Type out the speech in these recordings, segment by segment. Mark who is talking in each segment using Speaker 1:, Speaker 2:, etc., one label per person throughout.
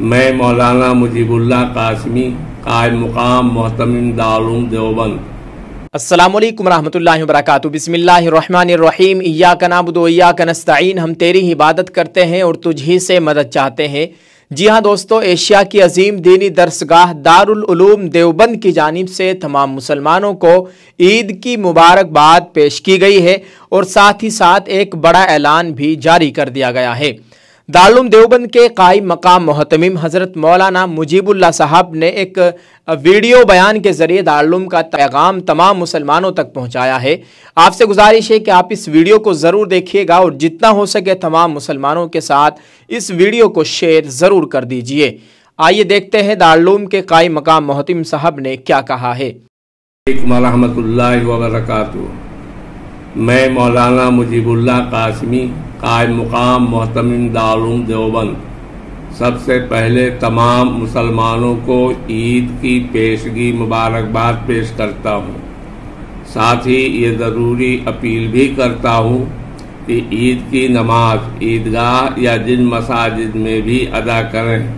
Speaker 1: मैं मौलाना मुजीबुल्ला कासमी कायम मुकाम मोहतम दारूम देवबंद असलम रहमतुल्ला वरक बसमीम या कनाबुदोया हम तेरी इबादत करते हैं और तुझी से मदद चाहते हैं जी हाँ दोस्तों एशिया की अजीम दीनी दरसगाह दारूम देवबंद की जानब से तमाम मुसलमानों को ईद की मुबारकबाद पेश की गई है और साथ ही साथ एक बड़ा ऐलान भी जारी कर दिया गया है दारुम देवबंद के कई मकाम महतमिम हज़रत मौलाना मुजीबुल्ला साहब ने एक वीडियो बयान के ज़रिए दारुम का पैगाम तमाम मुसलमानों तक पहुंचाया है आपसे गुजारिश है कि आप इस वीडियो को ज़रूर देखिएगा और जितना हो सके तमाम मुसलमानों के साथ इस वीडियो को शेयर ज़रूर कर दीजिए आइए देखते हैं दारुम के काई मकाम महतम साहब ने क्या कहा है
Speaker 2: मैं मौलाना मुजीबुल्ला कासमी कायम मुकाम मोहतम दारूम देवबंद सबसे पहले तमाम मुसलमानों को ईद की पेशगी मुबारकबाद पेश करता हूँ साथ ही ये ज़रूरी अपील भी करता हूँ कि ईद की नमाज ईदगाह या जिन मसाजिद में भी अदा करें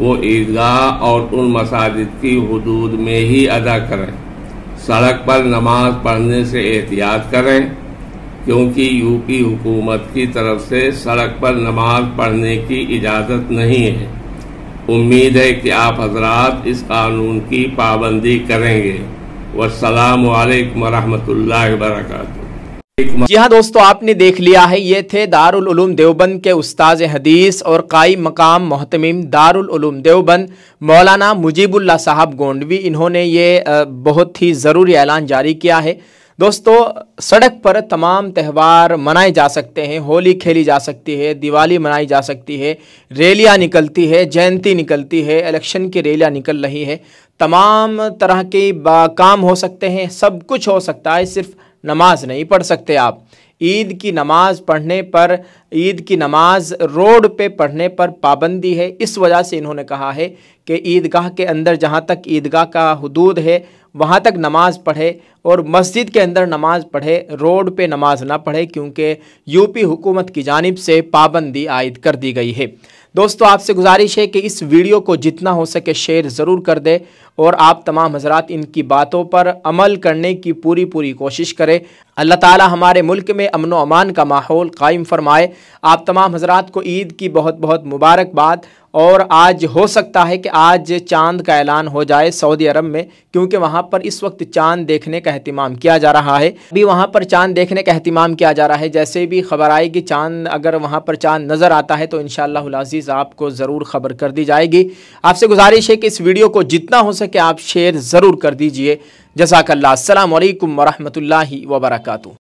Speaker 2: वो ईदगाह और उन मसाजिद की हदूद में ही अदा करें सड़क पर नमाज पढ़ने से एहतियात करें क्योंकि यूपी हुकूमत की तरफ से सड़क पर नमाज पढ़ने की इजाज़त नहीं है उम्मीद है कि आप हजरात इस कानून की पाबंदी करेंगे वसलाम वरहमल वर्का
Speaker 1: जी हाँ दोस्तों आपने देख लिया है ये थे दारुल उलूम देवबंद के उस्ताज हदीस और काई मकाम महतमिम दारुल उलूम देवबंद मौलाना मुजीबुल्ला साहब गोंडवी इन्होंने ये बहुत ही ज़रूरी ऐलान जारी किया है दोस्तों सड़क पर तमाम त्यौहार मनाए जा सकते हैं होली खेली जा सकती है दिवाली मनाई जा सकती है रैलियाँ निकलती है जयंती निकलती है इलेक्शन की रैलियाँ निकल रही है तमाम तरह के काम हो सकते हैं सब कुछ हो सकता है सिर्फ नमाज नहीं पढ़ सकते आप ईद की नमाज पढ़ने पर ईद की नमाज रोड पे पढ़ने पर पाबंदी है इस वजह से इन्होंने कहा है कि ईदगाह के अंदर जहाँ तक ईदगाह का हदूद है वहाँ तक नमाज़ पढ़े और मस्जिद के अंदर नमाज़ पढ़े रोड पे नमाज ना पढ़े क्योंकि यूपी हुकूमत की जानब से पाबंदी आयद कर दी गई है दोस्तों आपसे गुजारिश है कि इस वीडियो को जितना हो सके शेयर ज़रूर कर दे और आप तमाम हजरात इनकी बातों पर अमल करने की पूरी पूरी कोशिश करें अल्लाह ताला हमारे मुल्क में अमन व अमान का माहौल कायम फरमाए आप तमाम हजरात को ईद की बहुत बहुत मुबारकबाद और आज हो सकता है कि आज चांद का ऐलान हो जाए सऊदी अरब में क्योंकि वहाँ पर इस वक्त चांद देखने का अहतमाम किया जा रहा है अभी वहाँ पर चांद देखने का अहतमाम किया जा रहा है जैसे भी खबर आएगी चांद अगर वहाँ पर चांद नज़र आता है तो इन शाजीज़ आपको ज़रूर खबर कर दी जाएगी आपसे गुजारिश है कि इस वीडियो को जितना हो सके सके आप शेयर ज़रूर कर दीजिए जजाकल्ला वरहमत वरहमल वबरकू